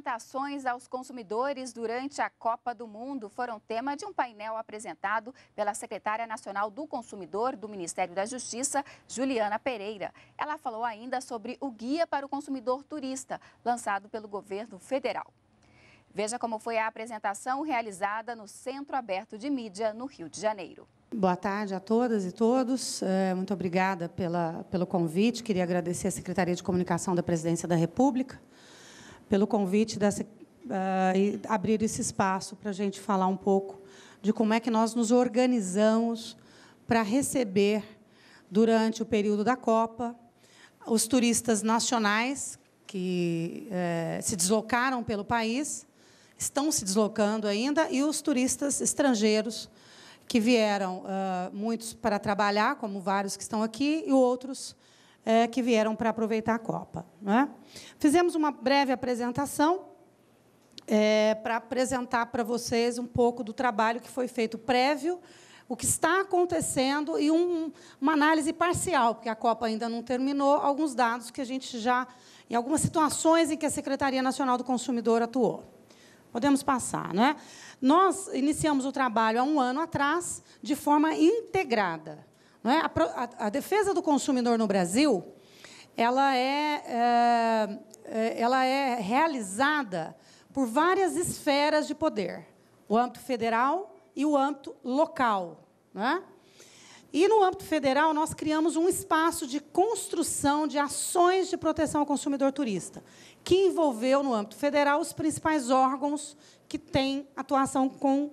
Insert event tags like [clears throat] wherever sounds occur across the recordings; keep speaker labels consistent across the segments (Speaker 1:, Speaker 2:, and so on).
Speaker 1: orientações aos consumidores durante a Copa do Mundo foram tema de um painel apresentado pela secretária nacional do consumidor do Ministério da Justiça, Juliana Pereira. Ela falou ainda sobre o Guia para o Consumidor Turista, lançado pelo governo federal. Veja como foi a apresentação realizada no Centro Aberto de Mídia, no Rio de Janeiro. Boa tarde a todas e todos. É, muito obrigada pela, pelo convite. Queria agradecer à Secretaria de Comunicação da Presidência da República pelo convite dessa uh, abrir esse espaço para a gente falar um pouco de como é que nós nos organizamos para receber durante o período da Copa os turistas nacionais que eh, se deslocaram pelo país, estão se deslocando ainda, e os turistas estrangeiros que vieram uh, muitos para trabalhar, como vários que estão aqui, e outros é, que vieram para aproveitar a Copa. É? Fizemos uma breve apresentação é, para apresentar para vocês um pouco do trabalho que foi feito prévio, o que está acontecendo e um, uma análise parcial, porque a Copa ainda não terminou, alguns dados que a gente já, em algumas situações em que a Secretaria Nacional do Consumidor atuou. Podemos passar, não é? Nós iniciamos o trabalho há um ano atrás, de forma integrada. Não é? a, a, a defesa do consumidor no Brasil ela é, é, é, ela é realizada por várias esferas de poder, o âmbito federal e o âmbito local. É? E no âmbito federal, nós criamos um espaço de construção de ações de proteção ao consumidor turista, que envolveu, no âmbito federal, os principais órgãos que têm atuação com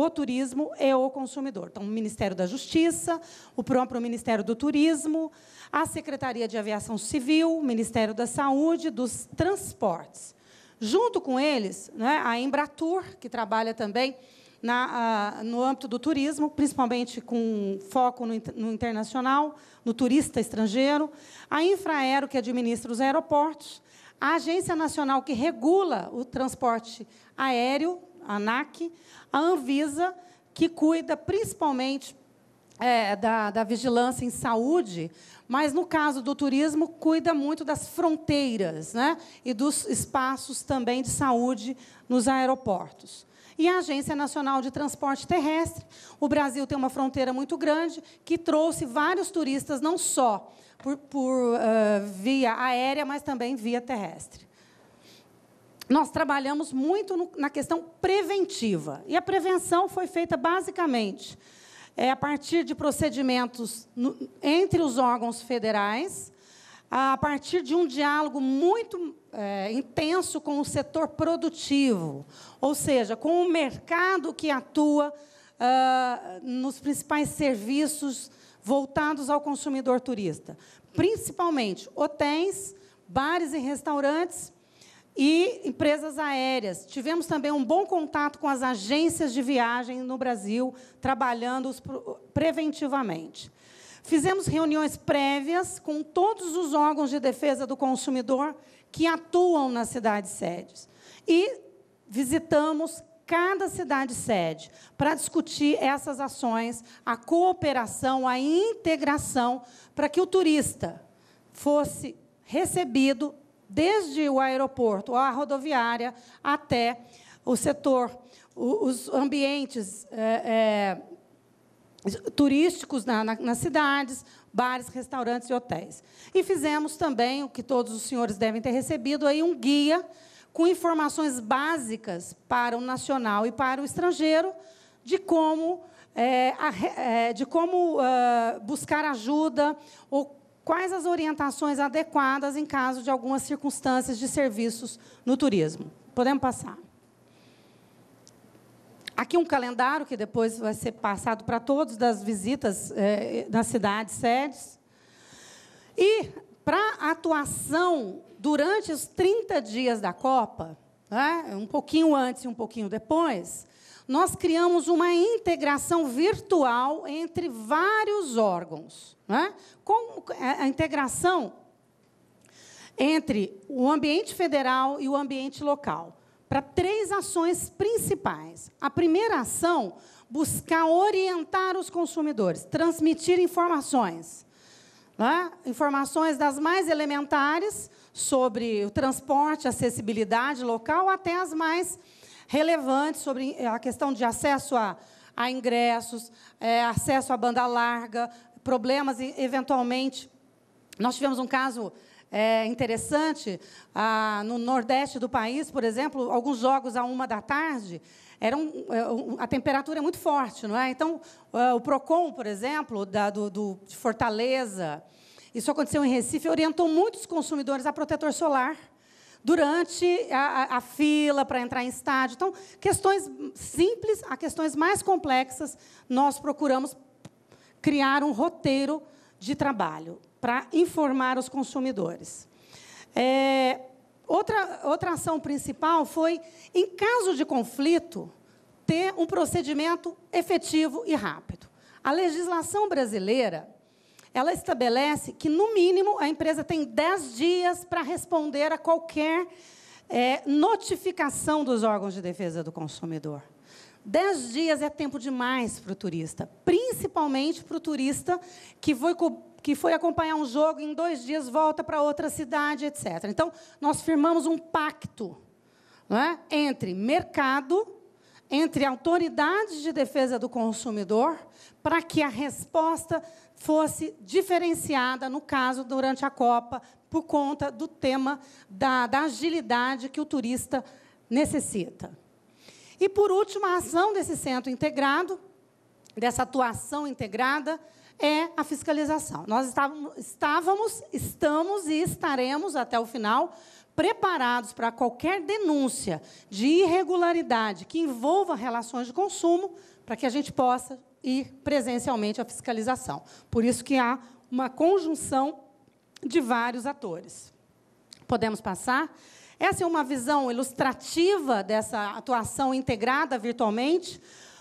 Speaker 1: o turismo e é o consumidor. Então, o Ministério da Justiça, o próprio Ministério do Turismo, a Secretaria de Aviação Civil, o Ministério da Saúde, dos Transportes. Junto com eles, né, a Embratur, que trabalha também na, a, no âmbito do turismo, principalmente com foco no, no internacional, no turista estrangeiro, a Infraero, que administra os aeroportos, a Agência Nacional que regula o transporte aéreo ANAC, a Anvisa, que cuida principalmente é, da, da, vigilância em saúde, mas no caso do turismo, cuida muito das fronteiras né, e dos espaços também de saúde nos aeroportos. E a Agência Nacional de Transporte Terrestre. O Brasil tem uma fronteira muito grande que trouxe vários turistas, não só por, por uh, via aérea, mas também via terrestre nós trabalhamos muito no, na questão preventiva. E a prevenção foi feita basicamente é, a partir de procedimentos no, entre os órgãos federais, a partir de um diálogo muito é, intenso com o setor produtivo, ou seja, com o mercado que atua é, nos principais serviços voltados ao consumidor turista, principalmente hotéis, bares e restaurantes e empresas aéreas. Tivemos também um bom contato com as agências de viagem no Brasil, trabalhando-os preventivamente. Fizemos reuniões prévias com todos os órgãos de defesa do consumidor que atuam nas cidades sedes. E visitamos cada cidade sede para discutir essas ações, a cooperação, a integração, para que o turista fosse recebido desde o aeroporto, a rodoviária, até o setor, os ambientes é, é, turísticos na, na, nas cidades, bares, restaurantes e hotéis. E fizemos também, o que todos os senhores devem ter recebido, aí um guia com informações básicas para o nacional e para o estrangeiro de como, é, a, é, de como uh, buscar ajuda ou Quais as orientações adequadas em caso de algumas circunstâncias de serviços no turismo? Podemos passar. Aqui um calendário que depois vai ser passado para todos das visitas é, cidades sedes. E para atuação durante os 30 dias da Copa, né, um pouquinho antes e um pouquinho depois, nós criamos uma integração virtual entre vários órgãos. Né? Com é, a integração entre o ambiente federal e o ambiente local, para três ações principais. A primeira ação, buscar orientar os consumidores, transmitir informações. Né? Informações das mais elementares sobre o transporte, acessibilidade local, até as mais relevantes sobre a questão de acesso a, a ingressos, é, acesso à banda larga, problemas e eventualmente. Nós tivemos um caso é, interessante ah, no nordeste do país, por exemplo, alguns jogos à uma da tarde eram é, a temperatura é muito forte, não é? Então é, o Procon, por exemplo, da, do, do, de Fortaleza, isso aconteceu em Recife, orientou muitos consumidores a protetor solar durante a, a fila para entrar em estádio. Então, questões simples a questões mais complexas, nós procuramos criar um roteiro de trabalho para informar os consumidores. É, outra, outra ação principal foi, em caso de conflito, ter um procedimento efetivo e rápido. A legislação brasileira ela estabelece que, no mínimo, a empresa tem 10 dias para responder a qualquer é, notificação dos órgãos de defesa do consumidor. 10 dias é tempo demais para o turista, principalmente para o turista que foi, que foi acompanhar um jogo em dois dias volta para outra cidade, etc. Então, nós firmamos um pacto não é? entre mercado entre autoridades de defesa do consumidor para que a resposta fosse diferenciada, no caso, durante a Copa, por conta do tema da, da agilidade que o turista necessita. E, por último, a ação desse centro integrado, dessa atuação integrada, é a fiscalização. Nós estávamos, estávamos, estamos e estaremos até o final preparados para qualquer denúncia de irregularidade que envolva relações de consumo, para que a gente possa e presencialmente a fiscalização. Por isso que há uma conjunção de vários atores. Podemos passar? Essa é uma visão ilustrativa dessa atuação integrada virtualmente.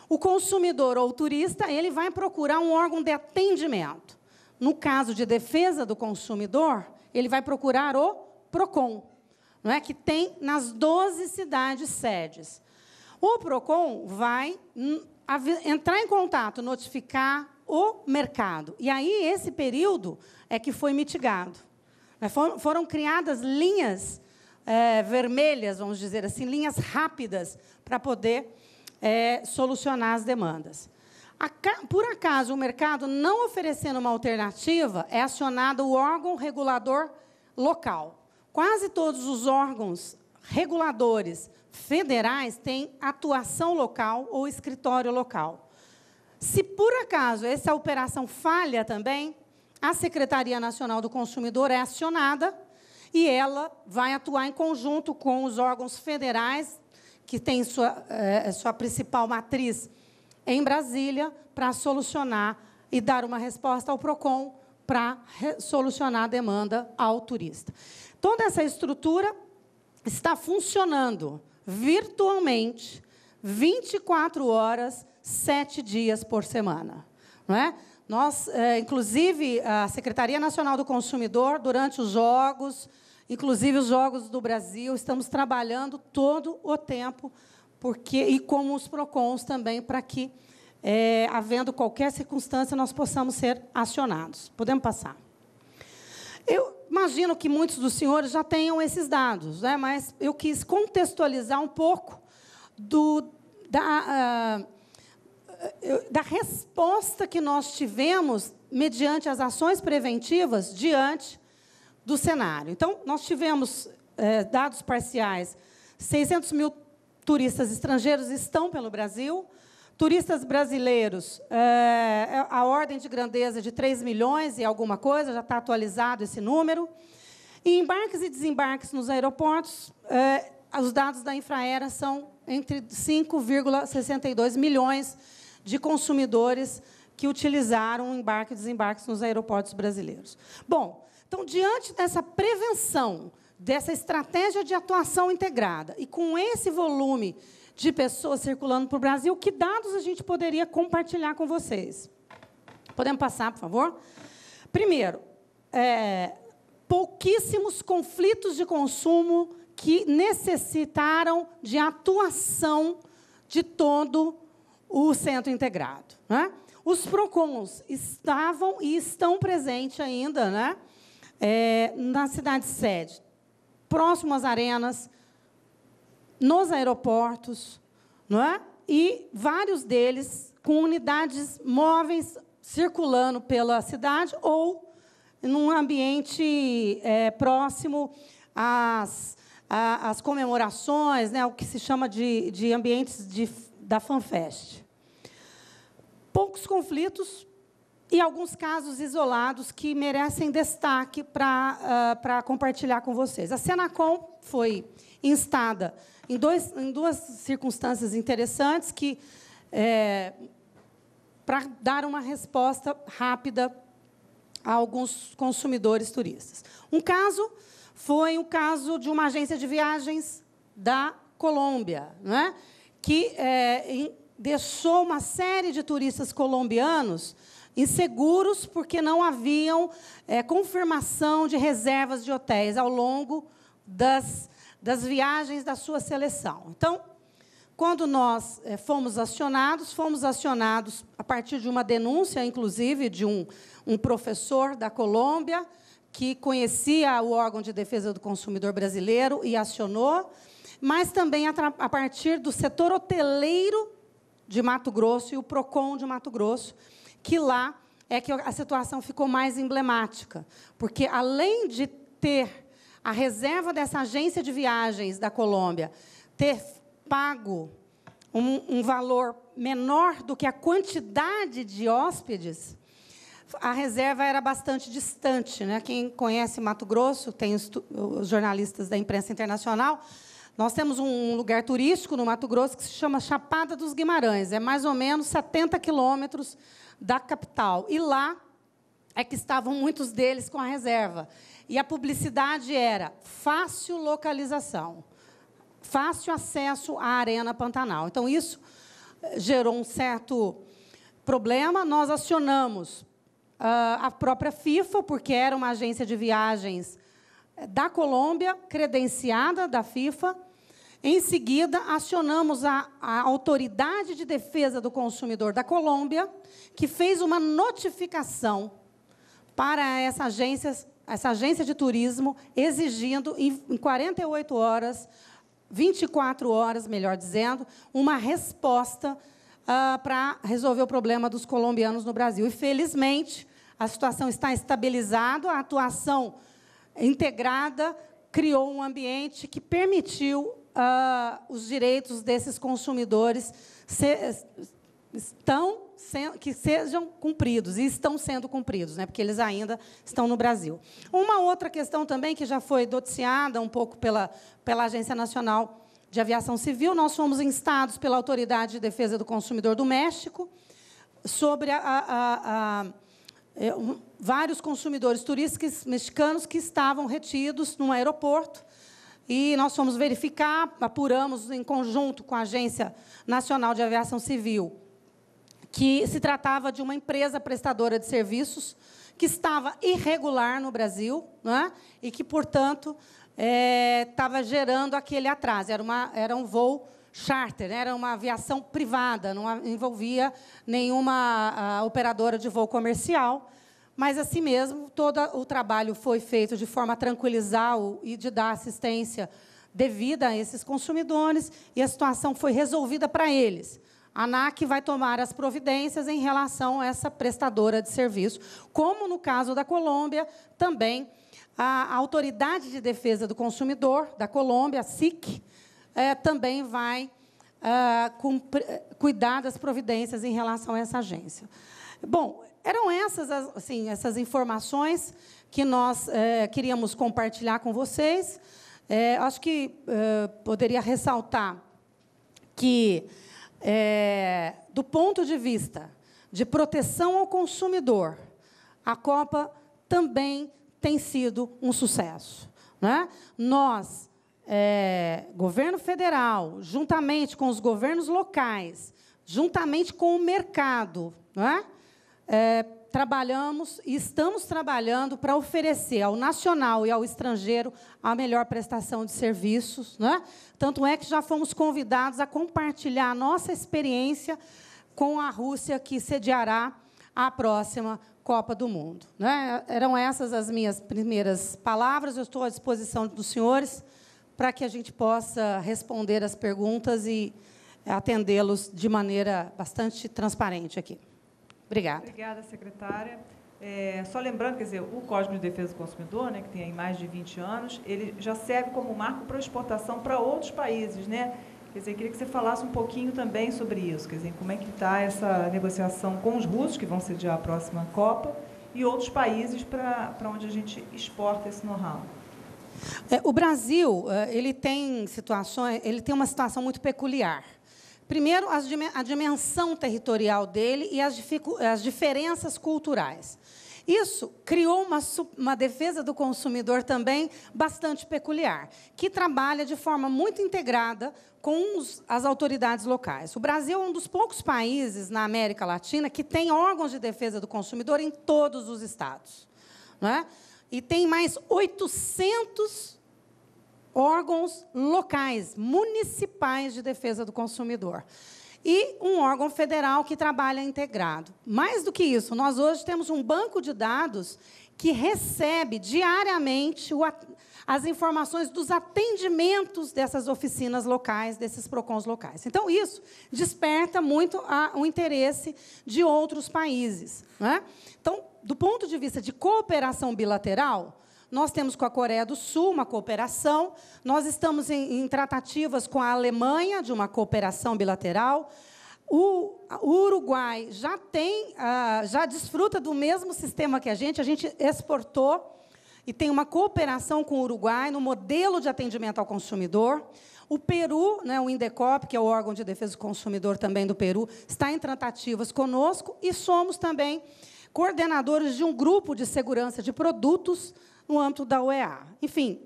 Speaker 1: O consumidor ou o turista, ele vai procurar um órgão de atendimento. No caso de defesa do consumidor, ele vai procurar o Procon, não é que tem nas 12 cidades sedes. O Procon vai entrar em contato, notificar o mercado. E aí, esse período é que foi mitigado. Né, foram criadas linhas é, vermelhas, vamos dizer assim, linhas rápidas para poder é, solucionar as demandas. Por acaso, o mercado não oferecendo uma alternativa, é acionado o órgão regulador local. Quase todos os órgãos reguladores federais têm atuação local ou escritório local. Se por acaso essa operação falha também, a Secretaria Nacional do Consumidor é acionada e ela vai atuar em conjunto com os órgãos federais, que têm sua, é, sua principal matriz em Brasília, para solucionar e dar uma resposta ao PROCON para solucionar a demanda ao turista. Toda essa estrutura está funcionando virtualmente 24 horas, 7 dias por semana. Não é? Nós, é, inclusive, a Secretaria Nacional do Consumidor, durante os Jogos, inclusive os Jogos do Brasil, estamos trabalhando todo o tempo, porque e como os PROCONs também, para que, é, havendo qualquer circunstância, nós possamos ser acionados. Podemos passar. Eu, imagino que muitos dos senhores já tenham esses dados, né? mas eu quis contextualizar um pouco do, da, uh, da resposta que nós tivemos mediante as ações preventivas diante do cenário. Então, nós tivemos eh, dados parciais: 600 mil turistas estrangeiros estão pelo Brasil, Turistas brasileiros, eh, é, a ordem de grandeza de 3 milhões e alguma coisa, já está atualizado esse número. E embarques e desembarques nos aeroportos, é, os dados da Infraera são entre 5,62 milhões de consumidores que utilizaram embarque e desembarques nos aeroportos brasileiros. Bom, então, diante dessa prevenção, dessa estratégia de atuação integrada, e com esse volume de pessoas circulando para o Brasil, que dados a gente poderia compartilhar com vocês? Podemos passar, por favor? Primeiro, é, pouquíssimos conflitos de consumo que necessitaram de atuação de todo o centro integrado. Né? Os PROCONs estavam e estão presentes ainda né? É, na cidade sede, próximo às arenas, nos aeroportos, não é? E vários deles com unidades móveis circulando pela cidade ou num ambiente é, próximo às, às comemorações, né, o que se chama de, de ambientes de, da FanFest. Poucos conflitos e alguns casos isolados que merecem destaque para uh, ah, compartilhar com vocês. A Senacom foi instada em, dois, em duas circunstâncias interessantes que é, para dar uma resposta rápida a alguns consumidores turistas. Um caso foi o caso de uma agência de viagens da Colômbia, né? que é, em, deixou uma série de turistas colombianos inseguros porque não haviam é, confirmação de reservas de hotéis ao longo das das viagens da sua seleção. Então, quando nós é, fomos acionados, fomos acionados a partir de uma denúncia, inclusive, de um, um professor da Colômbia, que conhecia o órgão de defesa do consumidor brasileiro e acionou, mas também a, a partir do setor hoteleiro de Mato Grosso e o PROCON de Mato Grosso, que lá é que a situação ficou mais emblemática, porque além de ter a reserva dessa agência de viagens da Colômbia ter pago um, um valor menor do que a quantidade de hóspedes, a reserva era bastante distante. Né? Quem conhece Mato Grosso, tem os, os jornalistas da imprensa internacional, nós temos um lugar turístico no Mato Grosso que se chama Chapada dos Guimarães. É mais ou menos 70 quilômetros da capital. E lá é que estavam muitos deles com a reserva. E a publicidade era fácil localização, fácil acesso à Arena Pantanal. Então, isso eh, gerou um certo problema. Nós acionamos ah, a própria FIFA, porque era uma agência de viagens eh, da Colômbia, credenciada da FIFA. Em seguida, acionamos a, a, Autoridade de Defesa do Consumidor da Colômbia, que fez uma notificação para essa agência, essa agência de turismo, exigindo em 48 horas, 24 horas, melhor dizendo, uma resposta uh, para resolver o problema dos colombianos no Brasil. E, felizmente, a situação está estabilizada, a atuação integrada criou um ambiente que permitiu uh, os direitos desses consumidores ser, estão que sejam cumpridos e estão sendo cumpridos, né? porque eles ainda estão no Brasil. Uma outra questão também que já foi noticiada um pouco pela, pela Agência Nacional de Aviação Civil, nós fomos instados pela Autoridade de Defesa do Consumidor do México sobre a, a, a, é, vários consumidores turísticos mexicanos que estavam retidos num aeroporto e nós fomos verificar, apuramos em conjunto com a Agência Nacional de Aviação Civil que se tratava de uma empresa prestadora de serviços que estava irregular no Brasil né? e que, portanto, é, estava gerando aquele atraso. Era, uma, era um voo charter, né? era uma aviação privada, não envolvia nenhuma a, operadora de voo comercial. Mas, assim mesmo, todo o trabalho foi feito de forma a tranquilizar o, e de dar assistência devida a esses consumidores, e a situação foi resolvida para eles a ANAC vai tomar as providências em relação a essa prestadora de serviço, como no caso da Colômbia, também a Autoridade de Defesa do Consumidor da Colômbia, a SIC, é, também vai é, cuidar das providências em relação a essa agência. Bom, eram essas, assim, essas informações que nós é, queríamos compartilhar com vocês. É, acho que é, poderia ressaltar que é, do ponto de vista de proteção ao consumidor, a Copa também tem sido um sucesso. Né? Nós, é, governo federal, juntamente com os governos locais, juntamente com o mercado, né? É, trabalhamos e estamos trabalhando para oferecer ao nacional e ao estrangeiro a melhor prestação de serviços. Né? Tanto é que já fomos convidados a compartilhar a nossa experiência com a Rússia, que sediará a próxima Copa do Mundo. Né? Eram essas as minhas primeiras palavras. Eu estou à disposição dos senhores para que a gente possa responder as perguntas e atendê-los de maneira bastante transparente aqui. Obrigada.
Speaker 2: Obrigada, secretária. É, só lembrando, quer dizer, o Código de Defesa do Consumidor, né, que tem aí mais de 20 anos, ele já serve como marco para exportação para outros países, né? Quer dizer, queria que você falasse um pouquinho também sobre isso, quer dizer, como é que está essa negociação com os russos, que vão sediar a próxima Copa, e outros países para, onde a gente exporta esse know-how.
Speaker 1: É, o Brasil, é, ele tem situações, ele tem uma situação muito peculiar. Primeiro, a dimensão territorial dele e as, as diferenças culturais. Isso criou uma, uma, defesa do consumidor também bastante peculiar, que trabalha de forma muito integrada com os, as autoridades locais. O Brasil é um dos poucos países na América Latina que tem órgãos de defesa do consumidor em todos os estados. Não é? E tem mais 800 órgãos locais, municipais de defesa do consumidor. E um órgão federal que trabalha integrado. Mais do que isso, nós hoje temos um banco de dados que recebe diariamente as informações dos atendimentos dessas oficinas locais, desses PROCONs locais. Então, isso desperta muito o interesse de outros países. Né? Então, do ponto de vista de cooperação bilateral, nós temos com a Coreia do Sul uma cooperação, nós estamos em, em tratativas com a Alemanha de uma cooperação bilateral. O, Uruguai já tem, ah, já desfruta do mesmo sistema que a gente, a gente exportou e tem uma cooperação com o Uruguai no modelo de atendimento ao consumidor. O Peru, né, o Indecop, que é o órgão de defesa do consumidor também do Peru, está em tratativas conosco e somos também coordenadores de um grupo de segurança de produtos no âmbito da UEA. Enfim,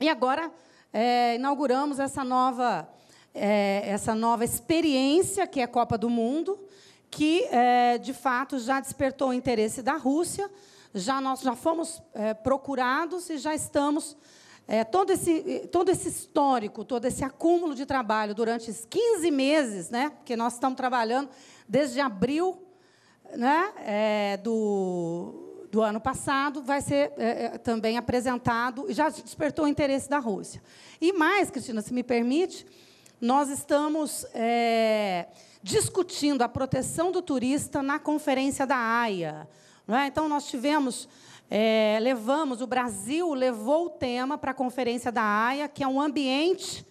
Speaker 1: e agora é, inauguramos essa nova, é, essa nova experiência, que é a Copa do Mundo, que, é, de fato, já despertou o interesse da Rússia, já nós já fomos é, procurados e já estamos... É, todo, esse, todo esse histórico, todo esse acúmulo de trabalho durante 15 meses, né, porque nós estamos trabalhando desde abril né, é, do, do ano passado, vai ser é, é também apresentado, já despertou o interesse da Rússia. E mais, Cristina, se me permite, nós estamos é, discutindo a proteção do turista na conferência da AIA. É? Então, nós tivemos, é, levamos, o Brasil levou o tema para a conferência da AIA, que é um ambiente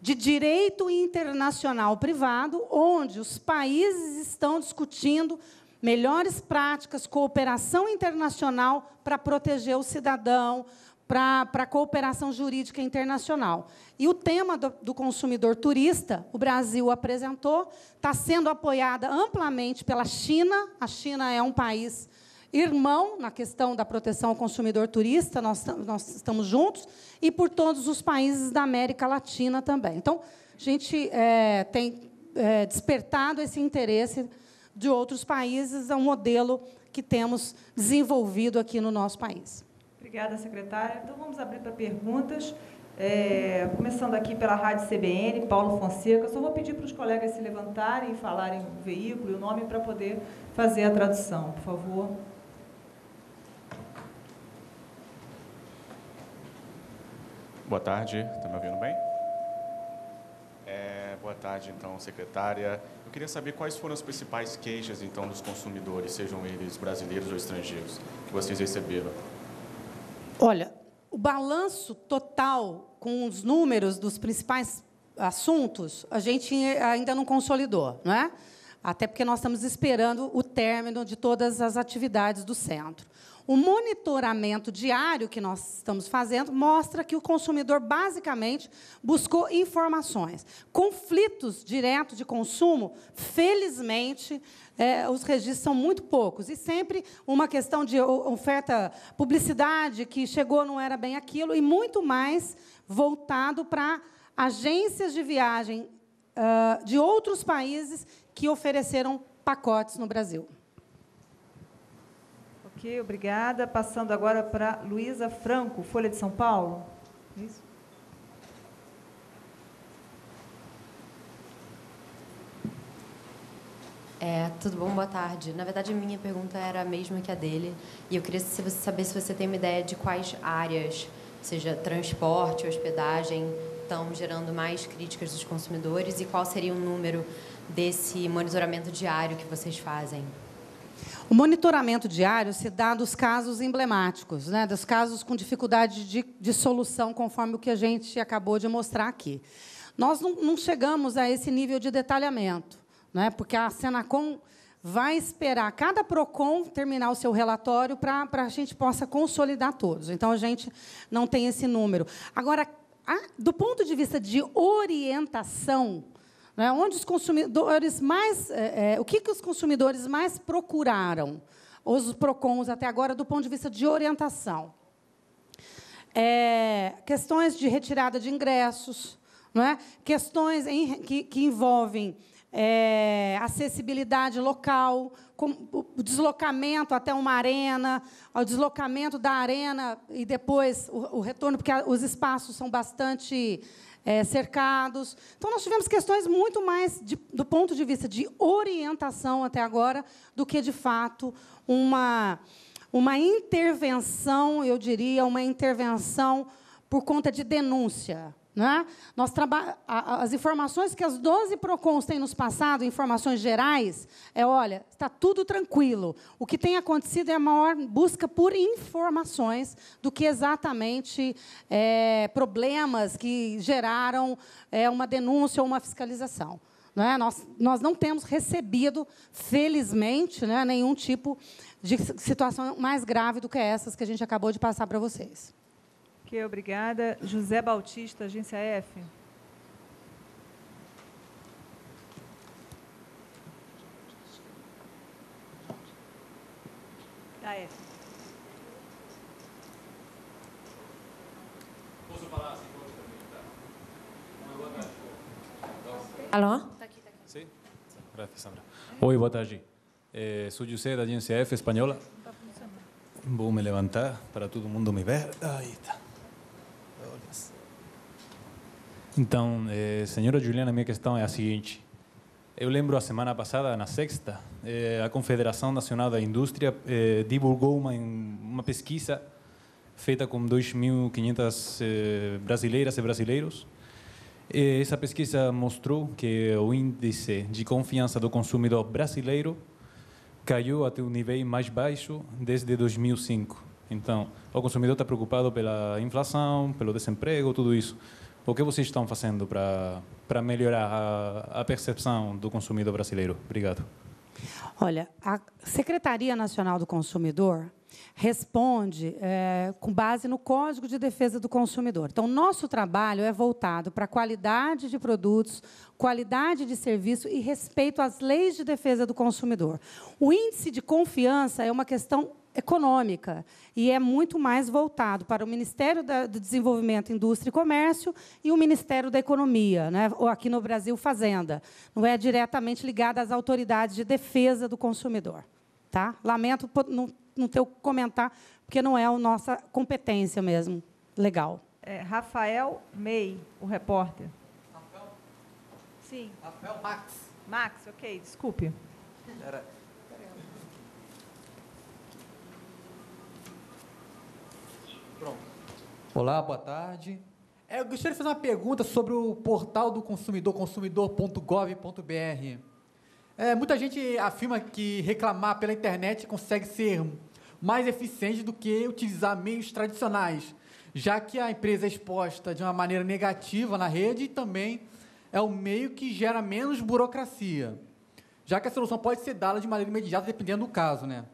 Speaker 1: de direito internacional privado, onde os países estão discutindo melhores práticas, cooperação internacional para proteger o cidadão, para a cooperação jurídica internacional. E o tema do, do consumidor turista, o Brasil apresentou, está sendo apoiada amplamente pela China. A China é um país irmão na questão da proteção ao consumidor turista, nós, nós estamos juntos, e por todos os países da América Latina também. Então, a gente é, tem é, despertado esse interesse de outros países a é um modelo que temos desenvolvido aqui no nosso país.
Speaker 2: Obrigada, secretária. Então, vamos abrir para perguntas. É, começando aqui pela Rádio CBN, Paulo Fonseca. Eu só vou pedir para os colegas se levantarem e falarem o veículo e o nome para poder fazer a tradução, por favor.
Speaker 3: Boa tarde, está me ouvindo bem? É, boa tarde, então, secretária eu queria saber quais foram as principais queixas, então, dos consumidores, sejam eles brasileiros ou estrangeiros, que vocês receberam.
Speaker 1: Olha, o balanço total com os números dos principais assuntos, a gente ainda não consolidou, não é? Até porque nós estamos esperando o término de todas as atividades do centro. O monitoramento diário que nós estamos fazendo mostra que o consumidor basicamente buscou informações. Conflitos diretos de consumo, felizmente, é, os registros são muito poucos. E sempre uma questão de oferta, publicidade, que chegou, não era bem aquilo, e muito mais voltado para agências de viagem uh, de outros países que ofereceram pacotes no Brasil.
Speaker 2: Ok, obrigada. Passando agora para Luísa Franco, Folha de São Paulo. Isso.
Speaker 3: É, tudo bom? Boa tarde. Na verdade, a minha pergunta era a mesma que a dele, e eu queria saber se você tem uma ideia de quais áreas, seja transporte, hospedagem, estão gerando mais críticas dos consumidores e qual seria o número desse monitoramento diário que vocês fazem.
Speaker 1: O monitoramento diário se dá dos casos emblemáticos, né, dos casos com dificuldade de, de solução, conforme o que a gente acabou de mostrar aqui. Nós não, não chegamos a esse nível de detalhamento, né, porque a Senacom vai esperar cada PROCON terminar o seu relatório para a gente possa consolidar todos. Então, a gente não tem esse número. Agora, a, do ponto de vista de orientação, né? Onde os consumidores mais. É, é, o que, que os consumidores mais procuraram? Os PROCONs até agora, do ponto de vista de orientação. É, questões de retirada de ingressos, né? questões em, que, que, envolvem é, acessibilidade local, o deslocamento até uma arena, o deslocamento da arena e depois o, o retorno, porque os espaços são bastante é, cercados. Então, nós tivemos questões muito mais de, do ponto de vista de orientação até agora do que, de fato, uma, uma intervenção, eu diria, uma intervenção por conta de denúncia. Né? Nós as informações que as 12 PROCONs têm nos passado, informações gerais, é, olha, está tudo tranquilo. O que tem acontecido é a maior busca por informações do que exatamente é, problemas que geraram é, uma denúncia ou uma fiscalização. Né? nós, nós não temos recebido, felizmente, né, nenhum tipo de situação mais grave do que essas que a gente acabou de passar para vocês
Speaker 2: obrigada. José Bautista, Agência F. Da
Speaker 4: Posso falar assim? Tá? Alô? Tá tá Sim? Graças, Sandra. Oi, boa tarde. É, sou José, da Agência F Espanhola. Vou me levantar para todo mundo me ver. Aí está. Então, eh, senhora Juliana, minha questão é a seguinte. Eu lembro a semana passada, na sexta, eh, a Confederação Nacional da Indústria eh, divulgou uma, uma pesquisa feita com 2.500 eh, brasileiras e brasileiros. E eh, essa pesquisa mostrou que o índice de confiança do consumidor brasileiro caiu até o um nível mais baixo desde 2005. Então, o consumidor está preocupado pela inflação, pelo desemprego, tudo isso. O que vocês estão fazendo para para melhorar a, a percepção do consumidor brasileiro? Obrigado.
Speaker 1: Olha, a Secretaria Nacional do Consumidor responde é, com base no Código de Defesa do Consumidor. Então, nosso trabalho é voltado para a qualidade de produtos, qualidade de serviço e respeito às leis de defesa do consumidor. O índice de confiança é uma questão econômica e é muito mais voltado para o Ministério do Desenvolvimento, Indústria e Comércio e o Ministério da Economia, né? ou aqui no Brasil, Fazenda. Não é diretamente ligado às autoridades de defesa do consumidor. Tá? Lamento não não ter o que comentar, porque não é a nossa competência mesmo. Legal.
Speaker 2: É, Rafael May, o
Speaker 1: repórter. Rafael?
Speaker 2: Sim. Rafael Max. Max, ok, desculpe. Era...
Speaker 3: Pronto. Olá, boa tarde. É, eu gostaria de fazer uma pergunta sobre o portal do consumidor, consumidor.gov.br. É, muita gente afirma que reclamar pela internet consegue ser mais eficiente do que utilizar meios tradicionais, já que a empresa é exposta de uma maneira negativa na rede e também é o um meio que gera menos burocracia, já que a solução pode ser dada de maneira imediata, dependendo do caso. Né?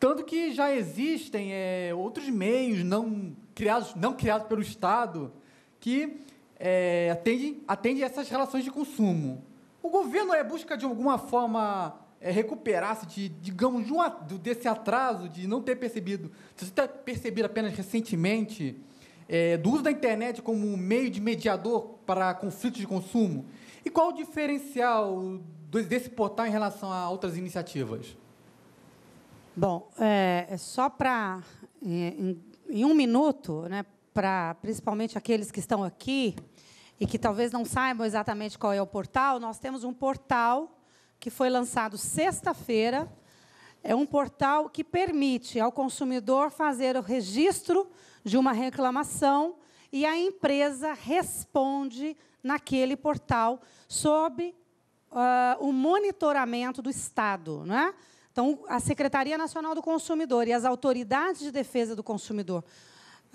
Speaker 3: Tanto que já existem é, outros meios não criados, não criados pelo Estado que é, atendem atende essas relações de consumo. O governo é busca de alguma forma é, recuperar-se de, digamos, de um, desse atraso de não ter percebido, de ter percebido apenas recentemente, é, do uso da internet como meio de mediador para conflitos de consumo. E qual o diferencial desse portal em relação a outras iniciativas?
Speaker 1: Bom, é, é só para em, em um minuto, né, para principalmente aqueles que estão aqui, e que talvez não saibam exatamente qual é o portal, nós temos um portal que foi lançado sexta-feira. É um portal que permite ao consumidor fazer o registro de uma reclamação e a empresa responde naquele portal sob uh, o monitoramento do Estado. Não é? Então, a Secretaria Nacional do Consumidor e as autoridades de defesa do consumidor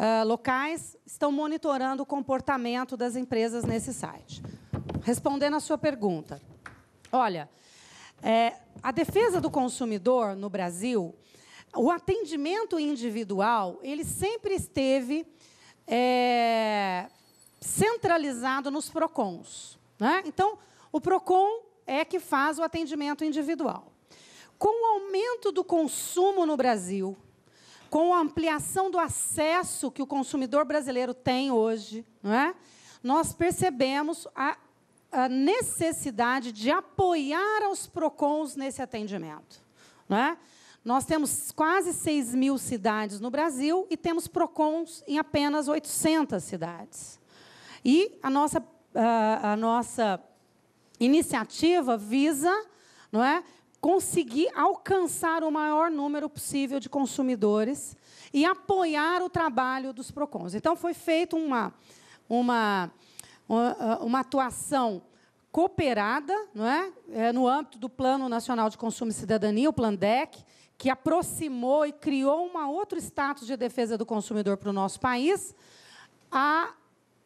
Speaker 1: ah, locais estão monitorando o comportamento das empresas nesse site. Respondendo à sua pergunta, olha, é, a defesa do consumidor no Brasil, o atendimento individual, ele sempre esteve é, centralizado nos PROCONs. Né? Então, o PROCON é que faz o atendimento individual. Com o aumento do consumo no Brasil, com a ampliação do acesso que o consumidor brasileiro tem hoje, não é? nós percebemos a, a necessidade de apoiar os PROCONs nesse atendimento. Não é? Nós temos quase 6 mil cidades no Brasil e temos PROCONs em apenas 800 cidades. E a nossa, a, ah, a nossa iniciativa visa não é, conseguir alcançar o maior número possível de consumidores e apoiar o trabalho dos PROCONs. Então, foi feita uma, uma, ah, uma atuação cooperada não é? é? no âmbito do Plano Nacional de Consumo e Cidadania, o PLANDEC, que aproximou e criou um outro status de defesa do consumidor para o nosso país, a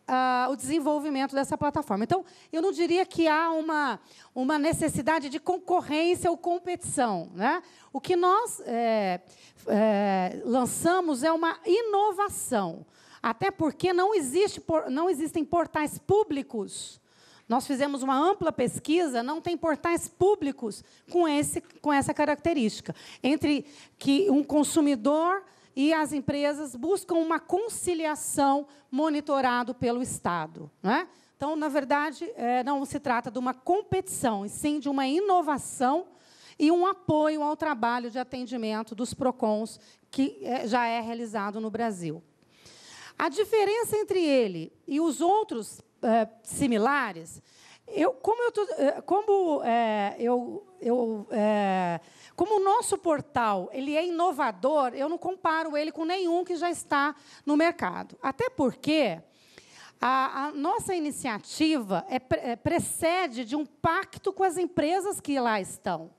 Speaker 1: uh, o desenvolvimento dessa plataforma. Então, eu não diria que há uma, uma necessidade de concorrência ou competição. Né? O que nós é, é, lançamos é uma inovação. Até porque não, existe, não existem portais públicos. Nós fizemos uma ampla pesquisa, não tem portais públicos com, esse, com essa característica. Entre que um consumidor e as empresas buscam uma conciliação monitorado pelo Estado. É? Então, na verdade, é, não se trata de uma competição, e sim de uma inovação e um apoio ao trabalho de atendimento dos PROCONs que é, já é realizado no Brasil. A diferença entre ele e os outros similares eu, como eu, tô, eh, como, é, eu, eu é, como o nosso portal ele é inovador, eu não comparo ele com nenhum que já está no mercado. Até porque a, a nossa iniciativa é, é, precede de um pacto com as empresas que lá estão.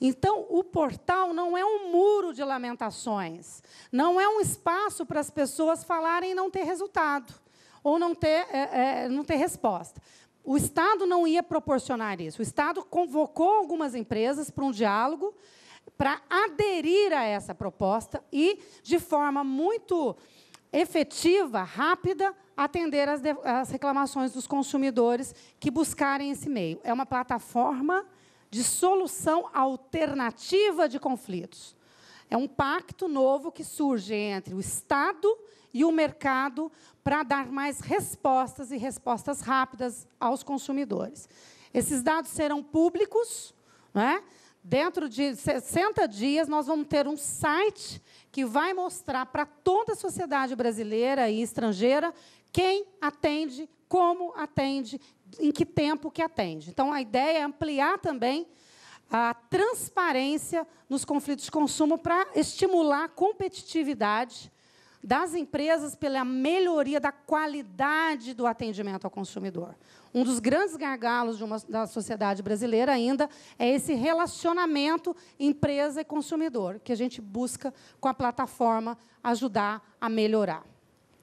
Speaker 1: Então, o portal não é um muro de lamentações, não é um espaço para as pessoas falarem e não ter resultado ou não ter, não ter resposta o Estado não ia proporcionar isso. O Estado convocou algumas empresas para um diálogo para aderir a essa proposta e, de forma muito efetiva, rápida, atender às, às reclamações dos consumidores que buscarem esse meio. É uma plataforma de solução alternativa de conflitos. É um pacto novo que surge entre o Estado e o mercado para dar mais respostas e respostas rápidas aos consumidores. Esses dados serão públicos, né? Dentro de 60 dias, nós vamos ter um site que vai mostrar para toda a sociedade brasileira e estrangeira quem atende, como atende, em que tempo que atende. Então, a ideia é ampliar também a transparência nos conflitos de consumo para estimular a competitividade das empresas pela melhoria da qualidade do atendimento ao consumidor. Um dos grandes gargalos uma, da sociedade brasileira ainda é esse relacionamento empresa e consumidor, que a gente busca com a plataforma ajudar a melhorar.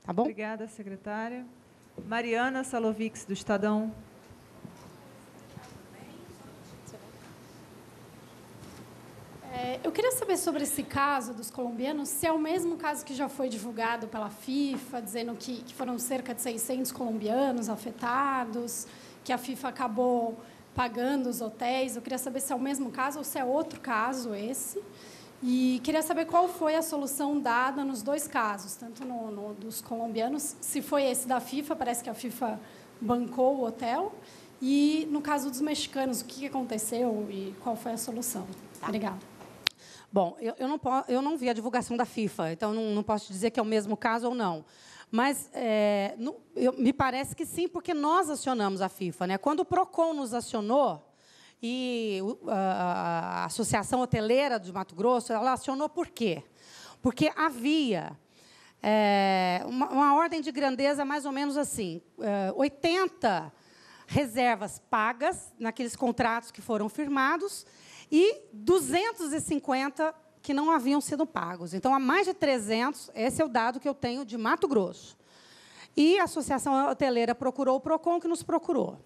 Speaker 2: Tá bom? Obrigada, secretária. Mariana Salovics, do Estadão.
Speaker 1: É, eu queria saber sobre esse caso dos colombianos, se é o mesmo caso que já foi divulgado pela FIFA, dizendo que, que foram cerca de 600 colombianos afetados, que a FIFA acabou pagando os hotéis. Eu queria saber se é o mesmo caso ou se é outro caso esse. E queria saber qual foi a solução dada nos dois casos, tanto no, no, dos colombianos, se foi esse da FIFA, parece que a FIFA bancou o hotel, e no caso dos mexicanos, o que aconteceu e qual foi a solução. Tá. Obrigada. Bom, eu, eu, não, eu não vi a divulgação da FIFA, então não, não posso dizer que é o mesmo caso ou não. Mas é, no, eu, me parece que sim, porque nós acionamos a FIFA. Né? Quando o PROCON nos acionou, e a, a Associação Hoteleira de Mato Grosso, ela acionou por quê? Porque havia é, uma, uma, ordem de grandeza mais ou menos assim, é, 80 reservas pagas naqueles contratos que foram firmados e 250 que não haviam sido pagos. Então, há mais de 300, esse é o dado que eu tenho de Mato Grosso. E a Associação Hoteleira procurou o PROCON, que nos procurou.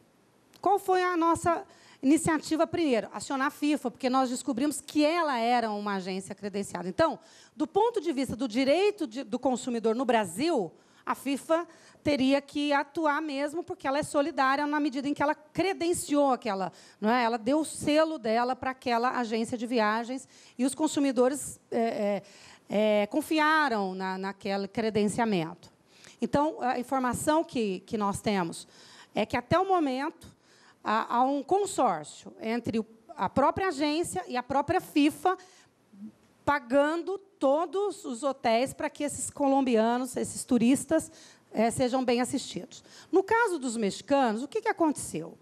Speaker 1: Qual foi a nossa iniciativa primeiro? Acionar a FIFA, porque nós descobrimos que ela era uma agência credenciada. Então, do ponto de vista do direito de, do consumidor no Brasil, a FIFA teria que atuar mesmo, porque ela é solidária na medida em que ela credenciou aquela, não é? Ela deu o selo dela para aquela agência de viagens e os consumidores é, é, é, confiaram na, naquele credenciamento. Então, a informação que, que nós temos é que até o momento há, há um consórcio entre a própria agência e a própria FIFA pagando todos os hotéis para que esses colombianos, esses turistas, é, sejam bem assistidos. No caso dos mexicanos, o que, que aconteceu?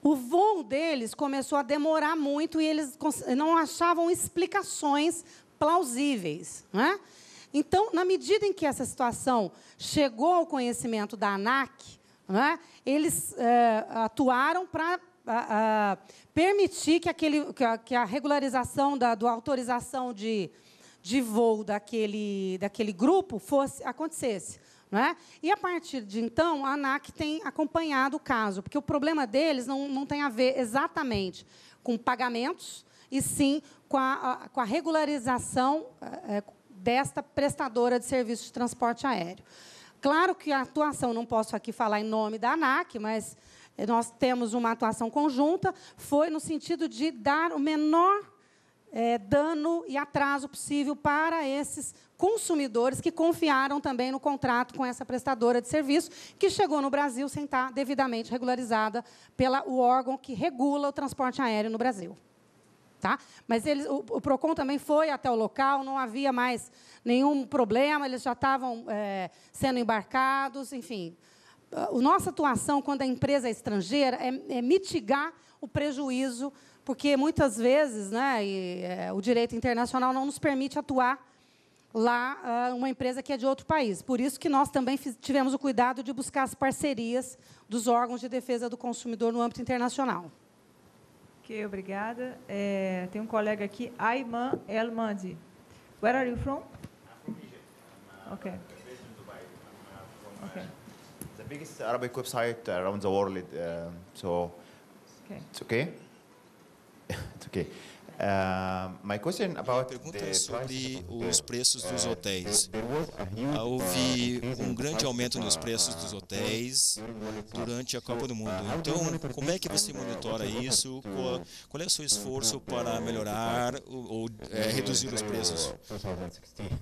Speaker 1: O voo deles começou a demorar muito e eles não achavam explicações plausíveis. Né? Então, na medida em que essa situação chegou ao conhecimento da ANAC, né, eles é, atuaram para a, a permitir que, aquele, que, a, que a regularização da do autorização de, de voo daquele, daquele grupo fosse acontecesse. É? E a partir de então, a ANAC tem acompanhado o caso, porque o problema deles não, não tem a ver exatamente com pagamentos, e sim com a, a com a regularização é, desta prestadora de serviço de transporte aéreo. Claro que a atuação, não posso aqui falar em nome da ANAC, mas é, nós temos uma atuação conjunta, foi no sentido de dar o menor é, dano e atraso possível para esses consumidores que confiaram também no contrato com essa prestadora de serviço, que chegou no Brasil sem estar devidamente regularizada pelo órgão que regula o transporte aéreo no Brasil. Tá? Mas eles, o, o, PROCON também foi até o local, não havia mais nenhum problema, eles já estavam é, sendo embarcados, enfim a nossa atuação quando a empresa é estrangeira é, é mitigar o prejuízo, porque muitas vezes né, e, é, o direito internacional não nos permite atuar lá ah, uma empresa que é de outro país. Por isso que nós também tivemos o cuidado de buscar as parcerias dos órgãos de defesa do consumidor no âmbito internacional.
Speaker 2: Ok, obrigada. É, tem um colega aqui, Ayman Elmandi. Where are you from? Okay.
Speaker 4: Okay biggest Arabic website uh, around the world. Uh, so okay. it's okay. [laughs] it's okay. Uh, my question about pergunta é sobre os preços dos uh, hotéis. Houve um grande aumento nos uh, preços dos hotéis durante a Copa do Mundo. Então, como é que você monitora isso? Qual, qual é o seu esforço para melhorar ou, ou é, reduzir os preços?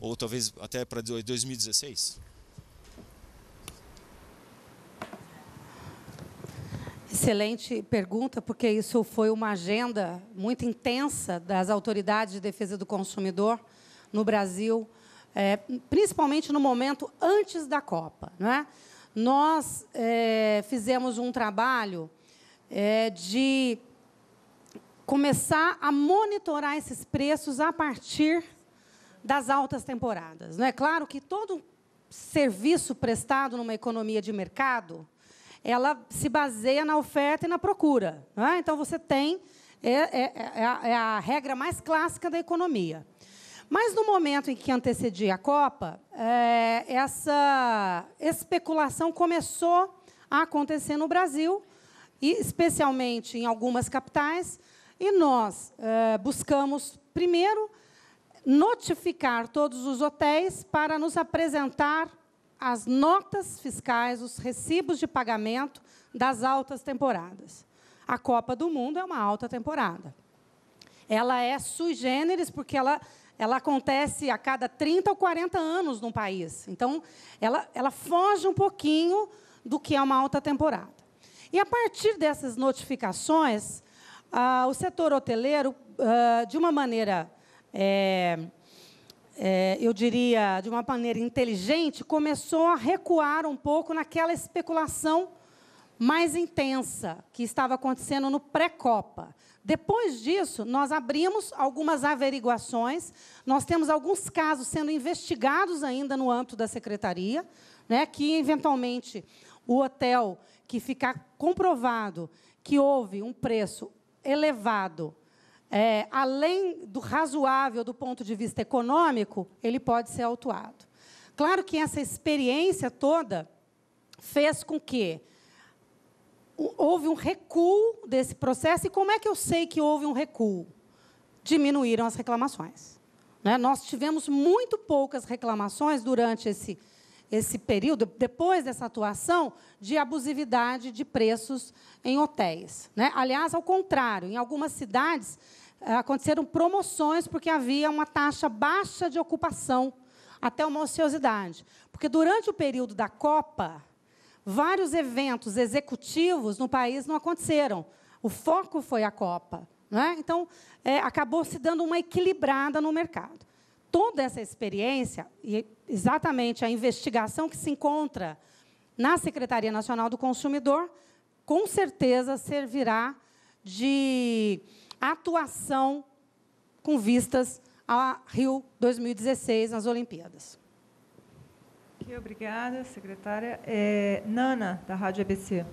Speaker 4: Ou talvez até para 2016?
Speaker 1: Excelente pergunta, porque isso foi uma agenda muito intensa das autoridades de defesa do consumidor no Brasil, é, principalmente no momento antes da Copa. é? Nós é, fizemos um trabalho é, de começar a monitorar esses preços a partir das altas temporadas. É claro que todo serviço prestado numa economia de mercado ela se baseia na oferta e na procura. É? Então, você tem. É é, é, é, a, é a regra mais clássica da economia. Mas no momento em que antecedia a Copa, é, essa especulação começou a acontecer no Brasil, e especialmente em algumas capitais, e nós é, buscamos, primeiro, notificar todos os hotéis para nos apresentar as notas fiscais, os recibos de pagamento das altas temporadas. A Copa do Mundo é uma alta temporada. Ela é sui generis porque ela, ela acontece a cada 30 ou 40 anos num país. Então, ela, ela foge um pouquinho do que é uma alta temporada. E a partir dessas notificações, ah, o setor hoteleiro, ah, de uma maneira eh, é, eu diria, de uma maneira inteligente, começou a recuar um pouco naquela especulação mais intensa que estava acontecendo no pré-Copa. Depois disso, nós abrimos algumas averiguações, nós temos alguns casos sendo investigados ainda no âmbito da secretaria, né, que eventualmente o hotel que ficar comprovado que houve um preço elevado é, além do razoável do ponto de vista econômico, ele pode ser autuado. Claro que essa experiência toda fez com que houve um recuo desse processo. E como é que eu sei que houve um recuo? Diminuíram as reclamações. Né? Nós tivemos muito poucas reclamações durante esse processo esse período, depois dessa atuação, de abusividade de preços em hotéis. Né? Aliás, ao contrário, em algumas cidades eh, aconteceram promoções porque havia uma taxa baixa de ocupação, até uma ociosidade. Porque durante o período da Copa, vários eventos executivos no país não aconteceram. O foco foi a Copa. Né? Então, é, acabou se dando uma equilibrada no mercado toda essa experiência, e exatamente a investigação que se encontra na Secretaria Nacional do Consumidor, com certeza servirá de atuação com vistas a Rio 2016 nas Olimpíadas.
Speaker 2: obrigada, secretária.
Speaker 5: É, Nana, da Rádio ABC.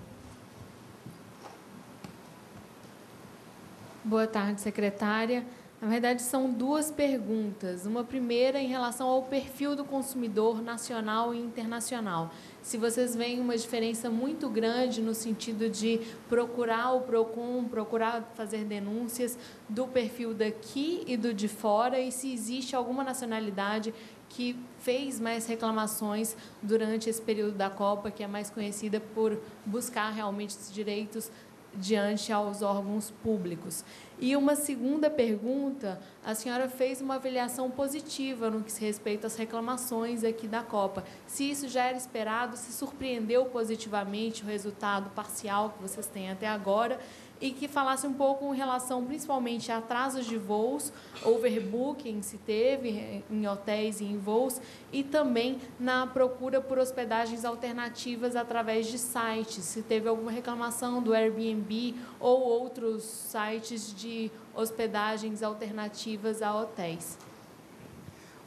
Speaker 5: Boa tarde, secretária. Na verdade, são duas perguntas. Uma primeira em relação ao perfil do consumidor nacional e internacional. Se vocês veem uma diferença muito grande no sentido de procurar o PROCON, procurar fazer denúncias do perfil daqui e do de fora, e se existe alguma nacionalidade que fez mais reclamações durante esse período da Copa, que é mais conhecida por buscar realmente os direitos diante aos órgãos públicos. E uma segunda pergunta, a senhora fez uma avaliação positiva no que se respeita às reclamações aqui da Copa. Se isso já era esperado, se surpreendeu positivamente o resultado parcial que vocês têm até agora e que falasse um pouco em relação principalmente a atrasos de voos, overbooking se teve eh, em hotéis e em voos, e também na procura por hospedagens alternativas através de sites, se teve alguma reclamação do Airbnb ou outros sites de hospedagens alternativas a hotéis.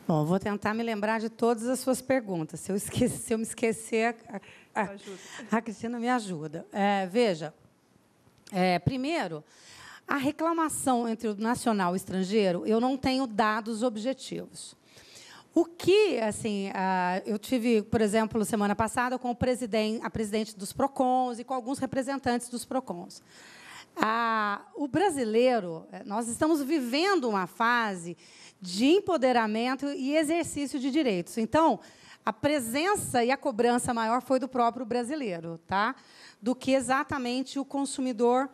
Speaker 1: Bom, vou tentar me lembrar de todas as suas perguntas. Se eu, esqueci, se eu me esquecer, a, a, a, Cristina me ajuda. É, veja, é, primeiro, a reclamação entre o nacional e o estrangeiro, eu não tenho dados objetivos. O que, assim, eu tive, por exemplo, semana passada com a presidente dos PROCONs e com alguns representantes dos PROCONs. o brasileiro, é, nós estamos vivendo uma fase de empoderamento e exercício de direitos. Então, a presença e a cobrança maior foi do próprio brasileiro, tá? Do que exatamente o consumidor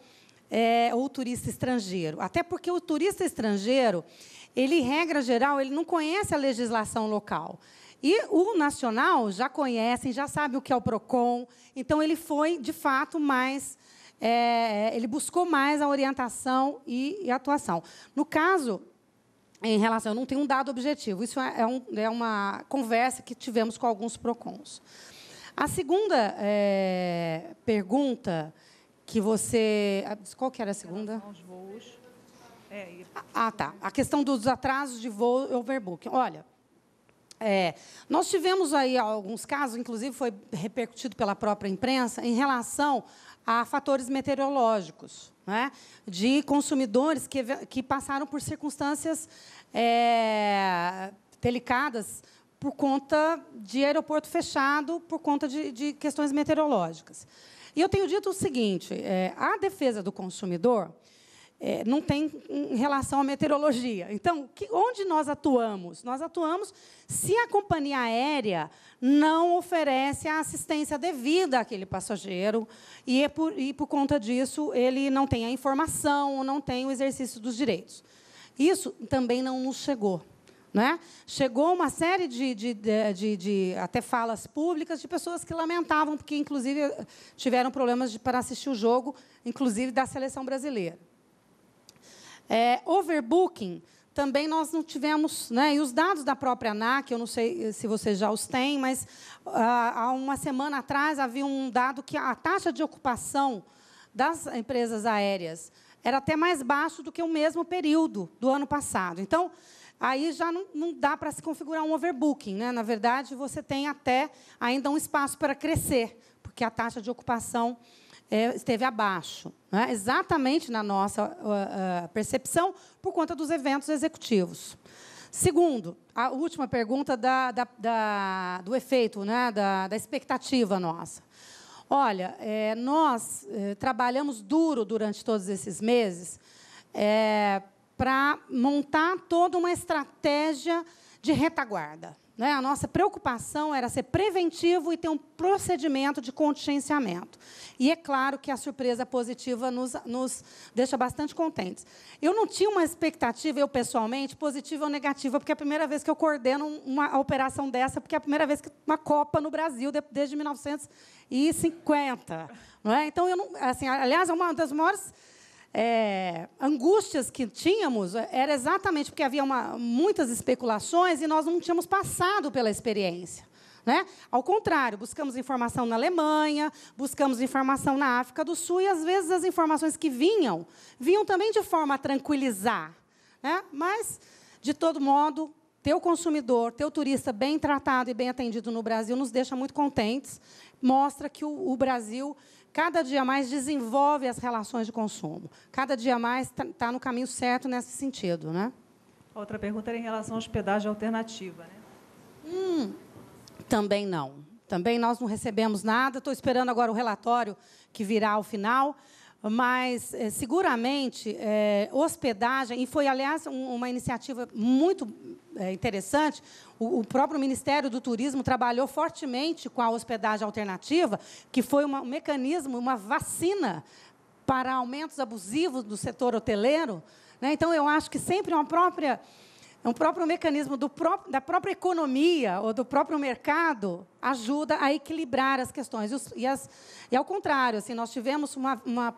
Speaker 1: é, ou o turista estrangeiro. Até porque o turista estrangeiro, ele, regra geral, ele não conhece a legislação local. E o nacional já conhecem, já sabe o que é o PROCON. Então, ele foi, de fato, mais. É, é ele buscou mais a orientação e, e a atuação. No caso em relação, eu não tenho um dado objetivo. Isso é, é, um, é uma conversa que tivemos com alguns PROCONs. A segunda é, pergunta que você. Ah, qual que era a segunda? É, ah, ah, tá. A questão dos atrasos de voo overbook. Olha, é, nós tivemos aí alguns casos, inclusive foi repercutido pela própria imprensa, em relação a fatores meteorológicos né, de consumidores que, que passaram por circunstâncias é, delicadas por conta de aeroporto fechado, por conta de, de questões meteorológicas. E eu tenho dito o seguinte: é, a defesa do consumidor é, não tem em relação à meteorologia. Então, que, onde nós atuamos? Nós atuamos se a companhia aérea não oferece a assistência devida àquele passageiro e, é por, e por conta disso, ele não tem a informação ou não tem o exercício dos direitos. Isso também não nos chegou. Né? Chegou uma série de, de, de, de, até falas públicas de pessoas que lamentavam, porque, inclusive, tiveram problemas para assistir o jogo, inclusive da seleção brasileira. É, overbooking, também nós não tivemos, né, e os dados da própria ANAC, eu não sei eh, se vocês já os têm, mas ah, há uma semana atrás havia um dado que a taxa de ocupação das empresas aéreas era até mais baixo do que o mesmo período do ano passado. Então, aí já não, não dá para se configurar um overbooking. Né? Na verdade, você tem até ainda um espaço para crescer, porque a taxa de ocupação é, esteve abaixo, né? exatamente na nossa uh, uh, percepção, por conta dos eventos executivos. Segundo, a última pergunta da, da, da, do efeito, né? da, expectativa nossa. Olha, é, nós é, trabalhamos duro durante todos esses meses é, para montar toda uma estratégia de retaguarda. Né? A nossa preocupação era ser preventivo e ter um procedimento de contingenciamento. E é claro que a surpresa positiva nos, nos deixa bastante contentes. Eu não tinha uma expectativa, eu pessoalmente, positiva ou negativa, porque é a primeira vez que eu coordeno uma operação dessa, porque é a primeira vez que uma Copa no Brasil, desde 1950. Não é? Então, eu não, assim, aliás, é uma das maiores é, angústias que tínhamos é, era exatamente porque havia uma, muitas especulações e nós não tínhamos passado pela experiência. Né? Ao contrário, buscamos informação na Alemanha, buscamos informação na África do Sul e às vezes as informações que vinham, vinham também de forma a tranquilizar. Né? Mas, de todo modo, ter o consumidor, ter o turista bem tratado e bem atendido no Brasil nos deixa muito contentes, mostra que o, o Brasil cada dia mais desenvolve as relações de consumo. Cada dia mais está tá no caminho certo nesse sentido. Né?
Speaker 2: Outra pergunta era em relação à hospedagem
Speaker 1: alternativa. Né? Hum, também não. Também nós não recebemos nada. Estou esperando agora o relatório que virá ao final mas é, seguramente é, hospedagem, e foi, aliás, um, uma iniciativa muito é, interessante, o, o, próprio Ministério do Turismo trabalhou fortemente com a hospedagem alternativa, que foi uma, um mecanismo, uma vacina para aumentos abusivos do setor hoteleiro. Né? Então, eu acho que sempre uma própria é um próprio mecanismo da própria economia ou do próprio mercado ajuda a equilibrar as questões. E, os, e, as, e ao contrário, assim, nós tivemos uma, uma,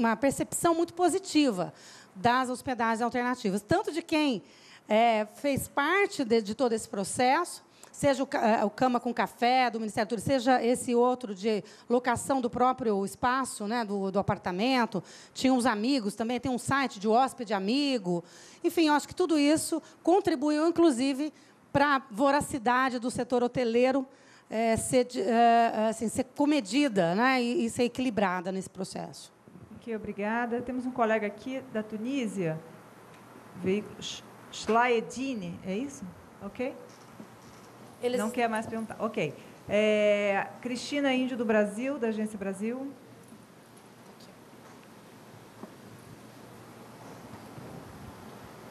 Speaker 1: uma, percepção muito positiva das hospedagens alternativas, tanto de quem é, fez parte de, de todo esse processo, seja o, eh, o Cama com Café do Ministério Turismo, seja esse outro de locação do próprio espaço, né, do, do apartamento. Tinha uns amigos também, tem um site de hóspede amigo. Enfim, eu acho que tudo isso contribuiu, inclusive, para a voracidade do setor hoteleiro é, ser, eh, assim, ser comedida né, e, e ser equilibrada nesse processo.
Speaker 2: Ok, obrigada. Temos um colega aqui da Tunísia, veio Schlaedine, é isso? Ok? Eles... Não quer mais perguntar. Ok. É, Cristina é Índio do Brasil, da Agência Brasil.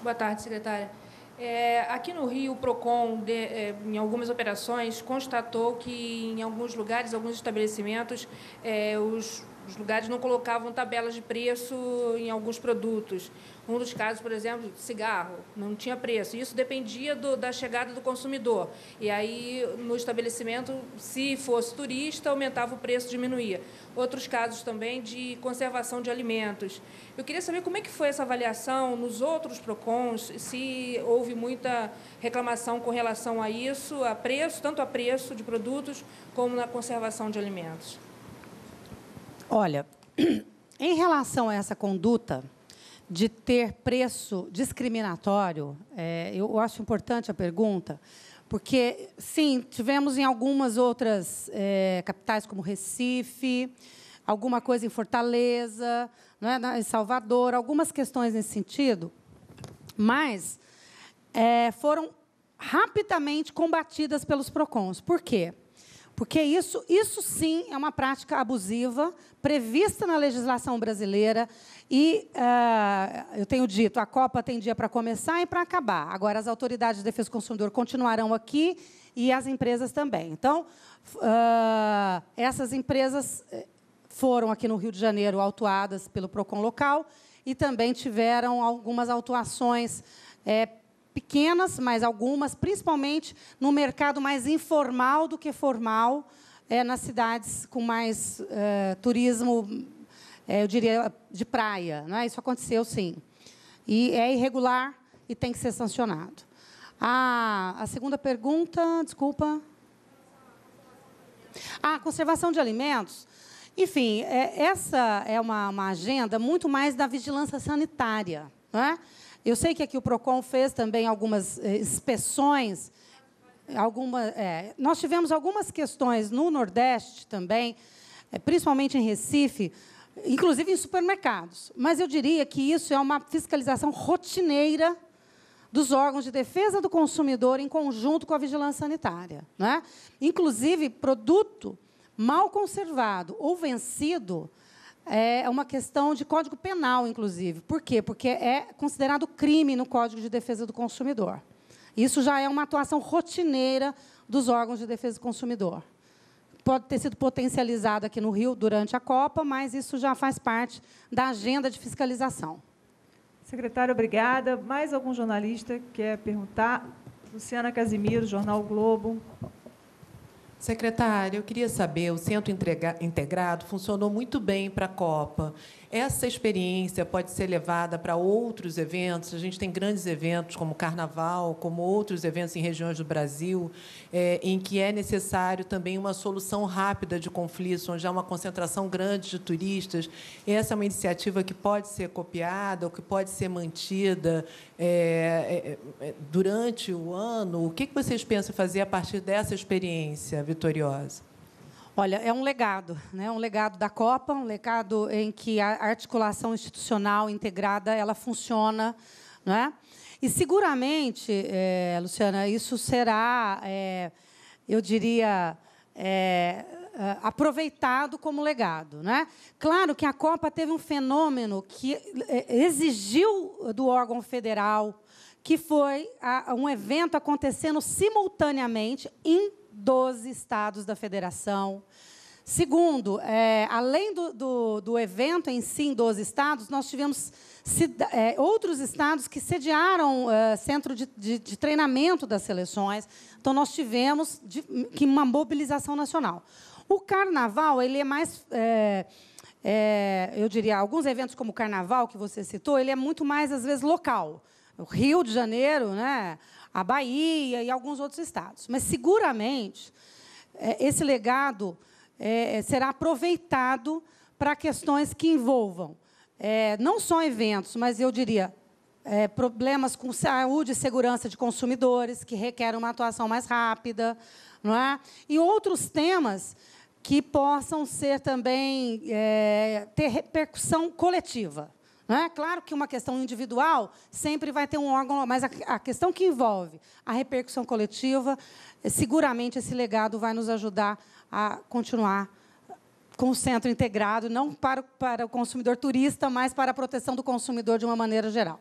Speaker 5: Boa tarde, secretária. É, aqui no Rio, o PROCON, de, é, em algumas operações, constatou que em alguns lugares, alguns estabelecimentos, é, os, os lugares não colocavam tabelas de preço em alguns produtos. Um dos casos, por exemplo, cigarro, não tinha preço. Isso dependia do, da chegada do consumidor. E aí, no estabelecimento, se fosse turista, aumentava o preço, diminuía. Outros casos também de conservação de alimentos. Eu queria saber como é que foi essa avaliação nos outros PROCONs, se houve muita reclamação com relação a isso, a preço, tanto a preço de produtos como na conservação de alimentos.
Speaker 1: Olha, [clears throat] em relação a essa conduta, de ter preço discriminatório? É, eu acho importante a pergunta, porque, sim, tivemos em algumas outras é, capitais, como Recife, alguma coisa em Fortaleza, não é, em Salvador, algumas questões nesse sentido, mas é, foram rapidamente combatidas pelos PROCONs. Por quê? Porque isso, isso sim é uma prática abusiva prevista na legislação brasileira e uh, eu tenho dito, a Copa tem dia para começar e para acabar. Agora as autoridades de defesa do consumidor continuarão aqui e as empresas também. Então, uh, essas empresas eh, foram aqui no Rio de Janeiro autuadas pelo Procon local e também tiveram algumas autuações é, pequenas, mas algumas, principalmente no mercado mais informal do que formal, é, nas cidades com mais é, turismo, é, eu diria, de praia. Né? Isso aconteceu, sim. E é irregular e tem que ser sancionado. Ah, a segunda pergunta, desculpa. A ah, conservação de alimentos. Enfim, é, essa é uma, uma agenda muito mais da vigilância sanitária. Não é? Eu sei que aqui o PROCON fez também algumas eh, inspeções, alguma, é, nós tivemos algumas questões no Nordeste também, é, principalmente em Recife, inclusive em supermercados. Mas eu diria que isso é uma fiscalização rotineira dos órgãos de defesa do consumidor em conjunto com a vigilância sanitária. Né? Inclusive, produto mal conservado ou vencido é, é uma questão de código penal, inclusive. Por quê? Porque é considerado crime no Código de Defesa do Consumidor. Isso já é uma atuação rotineira dos órgãos de defesa do consumidor. Pode ter sido potencializado aqui no Rio durante a Copa, mas isso já faz parte da agenda de fiscalização. Secretário, obrigada.
Speaker 2: Mais algum jornalista quer perguntar? Luciana Casimiro, Jornal Globo. Secretária, eu queria saber, o
Speaker 3: Centro Integrado funcionou muito bem para a Copa. Essa experiência pode ser levada para outros eventos. A gente tem grandes eventos como Carnaval, como outros eventos em regiões do Brasil, é, em que é necessário também uma solução rápida de conflitos, onde há uma concentração grande de turistas. Essa é uma iniciativa que pode ser copiada ou que pode ser mantida é, é, é durante o ano. O que vocês pensam fazer a partir dessa experiência vitoriosa?
Speaker 1: Olha, é um legado, né? um legado da Copa, um legado em que a articulação institucional integrada ela funciona. Não é? E seguramente, é, Luciana, isso será, é, eu diria, é, aproveitado como legado. Né? Claro que a Copa teve um fenômeno que exigiu do órgão federal que foi um evento acontecendo simultaneamente em 12 estados da federação. Segundo, é, além do, do, do, evento em si, em 12 estados, nós tivemos é, outros estados que sediaram é, centro de, de, de, treinamento das seleções. Então, nós tivemos de, que uma mobilização nacional. O carnaval, ele é mais. É, é, eu diria, alguns eventos como o carnaval, que você citou, ele é muito mais, às vezes, local. O Rio de Janeiro, né? a Bahia e alguns outros estados. Mas, seguramente, é, esse legado é, é, será aproveitado para questões que envolvam não só eventos, mas eu diria problemas com saúde e segurança de consumidores, que requerem uma atuação mais rápida, não é? e outros temas que possam ser também ter repercussão coletiva. É claro que uma questão individual sempre vai ter um órgão, mas a, questão que envolve a repercussão coletiva, seguramente esse legado vai nos ajudar a continuar com o centro integrado, não para, para o consumidor turista, mas para a proteção do consumidor de uma maneira geral.